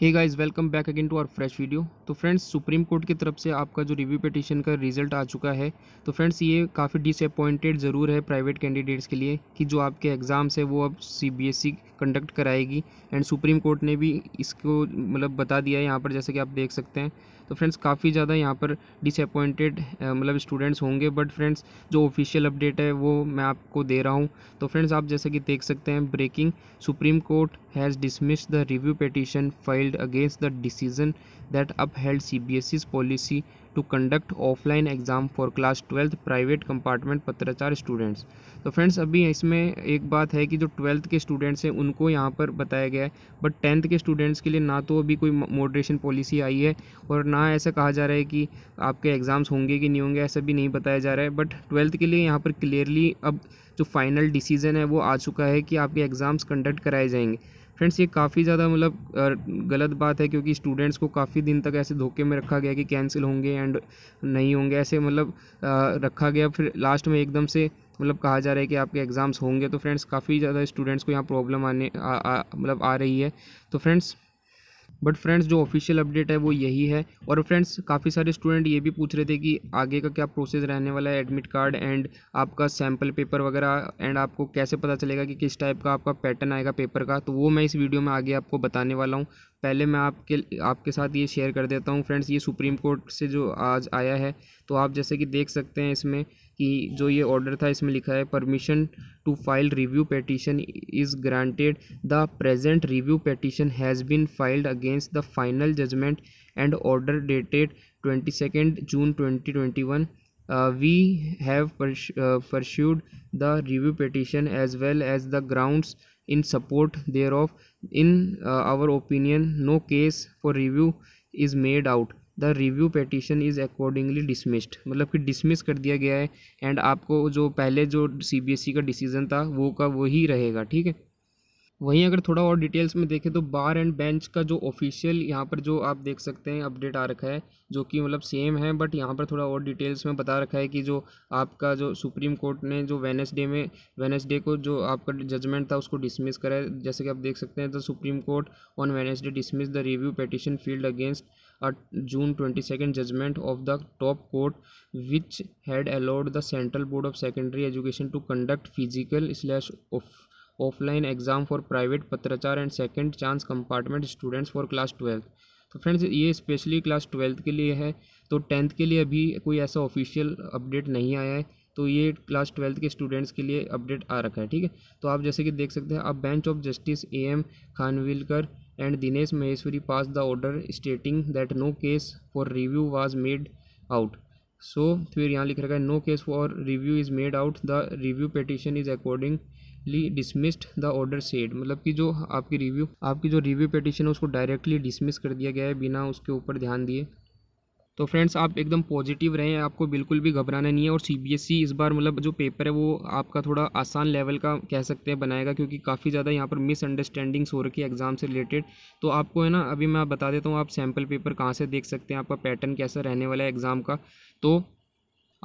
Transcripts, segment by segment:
hey guys welcome back again to our fresh video तो friends supreme court की तरफ से आपका जो रिव्यू पटिशन का रिजल्ट आ चुका है तो फ्रेंड्स ये काफ़ी डिसअपॉइंटेड ज़रूर है प्राइवेट कैंडिडेट्स के लिए कि जो आपके एग्ज़ाम्स है वो अब सीबीएसई कंडक्ट e कराएगी एंड सुप्रीम कोर्ट ने भी इसको मतलब बता दिया है यहाँ पर जैसे कि आप देख सकते हैं तो फ्रेंड्स काफ़ी ज़्यादा यहाँ पर डिसअपॉइंटेड मतलब स्टूडेंट्स होंगे बट फ्रेंड्स जो ऑफिशियल अपडेट है वो मैं आपको दे रहा हूँ तो फ्रेंड्स आप जैसे कि देख सकते हैं breaking supreme court has dismissed the review petition filed against the decision that upheld CBSE's policy to conduct offline exam for class twelfth private compartment पत्राचार स्टूडेंट्स तो फ्रेंड्स अभी इसमें एक बात है कि जो ट्वेल्थ के स्टूडेंट्स हैं उनको यहाँ पर बताया गया है बट टेंथ के स्टूडेंट्स के लिए ना तो अभी कोई मॉडरेशन पॉलिसी आई है और ना ऐसा कहा जा रहा है कि आपके एग्ज़ाम्स होंगे कि नहीं होंगे ऐसा भी नहीं बताया जा रहा है बट ट्वेल्थ के लिए यहाँ पर क्लियरली अब जो फाइनल डिसीज़न है वो आ चुका है कि आपके एग्ज़ाम्स कंडक्ट कराए जाएंगे फ्रेंड्स ये काफ़ी ज़्यादा मतलब गलत बात है क्योंकि स्टूडेंट्स को काफ़ी दिन तक ऐसे धोखे में रखा गया कि कैंसिल होंगे एंड नहीं होंगे ऐसे मतलब रखा गया फिर लास्ट में एकदम से मतलब कहा जा रहा है कि आपके एग्ज़ाम्स होंगे तो फ्रेंड्स काफ़ी ज़्यादा स्टूडेंट्स को यहाँ प्रॉब्लम आने मतलब आ, रही है तो फ्रेंड्स बट फ्रेंड्स जो ऑफिशियल अपडेट है वो यही है और फ्रेंड्स काफ़ी सारे स्टूडेंट ये भी पूछ रहे थे कि आगे का क्या प्रोसेस रहने वाला है एडमिट कार्ड एंड आपका सैम्पल पेपर वगैरह एंड आपको कैसे पता चलेगा कि किस टाइप का आपका पैटर्न आएगा पेपर का तो वो मैं इस वीडियो में आगे आपको बताने वाला हूँ पहले मैं आपके आपके साथ ये शेयर कर देता हूँ फ्रेंड्स ये सुप्रीम कोर्ट से जो आज आया है तो आप जैसे कि देख सकते हैं इसमें कि जो ये ऑर्डर था इसमें लिखा है permission to file review petition is granted the present review petition has been filed against the final judgment and order dated twenty second June twenty twenty one uh, the review petition as well as the petition in support thereof in our opinion no case for review is made out the review petition is accordingly dismissed मतलब कि dismiss कर दिया गया है and आपको जो पहले जो सी बी एस ई का डिसीज़न था वो का वही रहेगा ठीक है वहीं अगर थोड़ा और डिटेल्स में देखें तो बार एंड बेंच का जो ऑफिशियल यहाँ पर जो आप देख सकते हैं अपडेट आ रखा है जो कि मतलब सेम है बट यहाँ पर थोड़ा और डिटेल्स में बता रखा है कि जो आपका जो सुप्रीम कोर्ट ने जो वेनसडे में वेनसडे को जो आपका जजमेंट था उसको डिसमिस करा है जैसे कि आप देख सकते हैं तो supreme court on Wednesday dismiss the review petition filed against June twenty second judgment of the top court which had allowed the central board of secondary education to conduct physical slash of offline exam for private पत्राचार and second chance compartment students for class twelfth तो friends ये specially class twelfth के लिए है तो tenth के लिए अभी कोई ऐसा ऑफिशियल अपडेट नहीं आया है तो ये क्लास ट्वेल्थ के स्टूडेंट्स के लिए अपडेट आ रखा है ठीक है तो आप जैसे कि देख सकते हैं अब bench of justice A M Khanwilkar and Dinesh Maheshwari pass the order stating that no case for review was made out so फिर यहाँ लिख रखा है no case for review is made out the review petition is accordingly dismissed the order said मतलब कि जो आपकी review आपकी जो रिव्यू पटिशन है उसको डायरेक्टली डिसमिस कर दिया गया है बिना उसके ऊपर ध्यान दिए तो फ्रेंड्स आप एकदम पॉजिटिव रहें आपको बिल्कुल भी घबराना नहीं है और सीबीएसई e इस बार मतलब जो पेपर है वो आपका थोड़ा आसान लेवल का कह सकते हैं बनाएगा क्योंकि काफ़ी ज़्यादा यहाँ पर मिसअंडरस्टैंडिंग्स हो रखी है एग्ज़ाम से रिलेटेड तो आपको है ना अभी मैं बता देता हूँ आप सैम्पल पेपर कहाँ से देख सकते हैं आपका पैटर्न कैसा रहने वाला है एग्ज़ाम का तो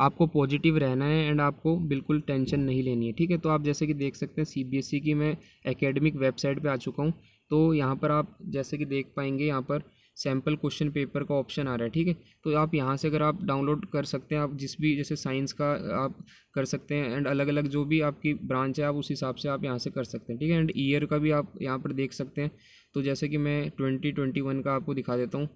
आपको पॉजिटिव रहना है एंड आपको बिल्कुल टेंशन नहीं लेनी है ठीक है तो आप जैसे कि देख सकते हैं सी e की मैं एकेडमिक वेबसाइट पे आ चुका हूँ तो यहाँ पर आप जैसे कि देख पाएंगे यहाँ पर सैम्पल क्वेश्चन पेपर का ऑप्शन आ रहा है ठीक है तो आप यहाँ से अगर आप डाउनलोड कर सकते हैं आप जिस भी जैसे साइंस का आप कर सकते हैं एंड अलग अलग जो भी आपकी ब्रांच है आप उस हिसाब से आप यहाँ से कर सकते हैं ठीक है एंड ईयर का भी आप यहाँ पर देख सकते हैं तो जैसे कि मैं ट्वेंटी ट्वेंटी वन का आपको दिखा देता हूँ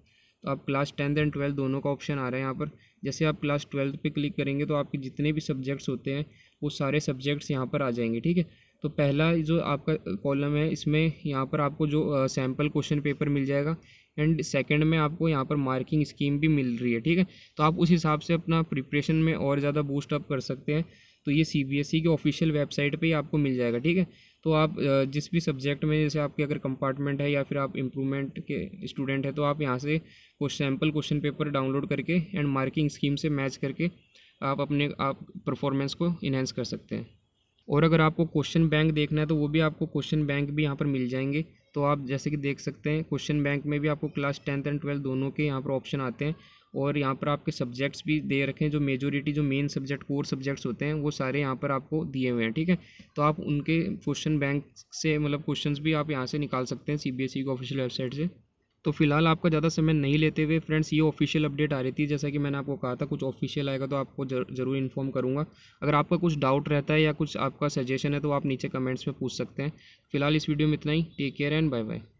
तो आप क्लास टेंथ एंड ट्वेल्थ दोनों का ऑप्शन आ रहा है यहाँ पर जैसे आप क्लास ट्वेल्थ पे क्लिक करेंगे तो आपके जितने भी सब्जेक्ट्स होते हैं वो सारे सब्जेक्ट्स यहाँ पर आ जाएंगे ठीक है तो पहला जो आपका कॉलम है इसमें यहाँ पर आपको जो सैम्पल क्वेश्चन पेपर मिल जाएगा एंड सेकेंड में आपको यहाँ पर मार्किंग स्कीम भी मिल रही है ठीक है तो आप उस हिसाब से अपना प्रिपरेशन में और ज़्यादा बूस्ट अप कर सकते हैं तो ये सी बी एस ई के ऑफिशियल वेबसाइट पे ही आपको मिल जाएगा ठीक है तो आप जिस भी सब्जेक्ट में जैसे आपके अगर कंपार्टमेंट है या फिर आप इम्प्रूवमेंट के स्टूडेंट हैं तो आप यहाँ से कुछ सैम्पल क्वेश्चन पेपर डाउनलोड करके एंड मार्किंग स्कीम से मैच करके आप अपने आप परफॉर्मेंस को इन्हेंस कर सकते हैं और अगर आपको क्वेश्चन बैंक देखना है तो वो भी आपको क्वेश्चन बैंक भी यहाँ पर मिल जाएंगे तो आप जैसे कि देख सकते हैं क्वेश्चन बैंक में भी आपको क्लास टेंथ एंड ट्वेल्थ दोनों के यहाँ पर ऑप्शन आते हैं और यहाँ पर आपके सब्जेक्ट्स भी दे रखे हैं जो मेजोरिटी जो मेन सब्जेक्ट कोर सब्जेक्ट्स होते हैं वो सारे यहाँ पर आपको दिए हुए हैं ठीक है तो आप उनके क्वेश्चन बैंक से मतलब क्वेश्चंस भी आप यहाँ से निकाल सकते हैं सीबीएसई e की ऑफिशियल वेबसाइट से तो फिलहाल आपका ज़्यादा समय नहीं लेते हुए फ्रेंड्स ये ऑफिशियल अपडेट आ रही थी जैसा कि मैंने आपको कहा था कुछ ऑफिशियल आएगा तो आपको ज़रूर इन्फॉर्म करूँगा अगर आपका कुछ डाउट रहता है या कुछ आपका सजेशन है तो आप नीचे कमेंट्स में पूछ सकते हैं फिलहाल इस वीडियो में इतना ही take care and bye bye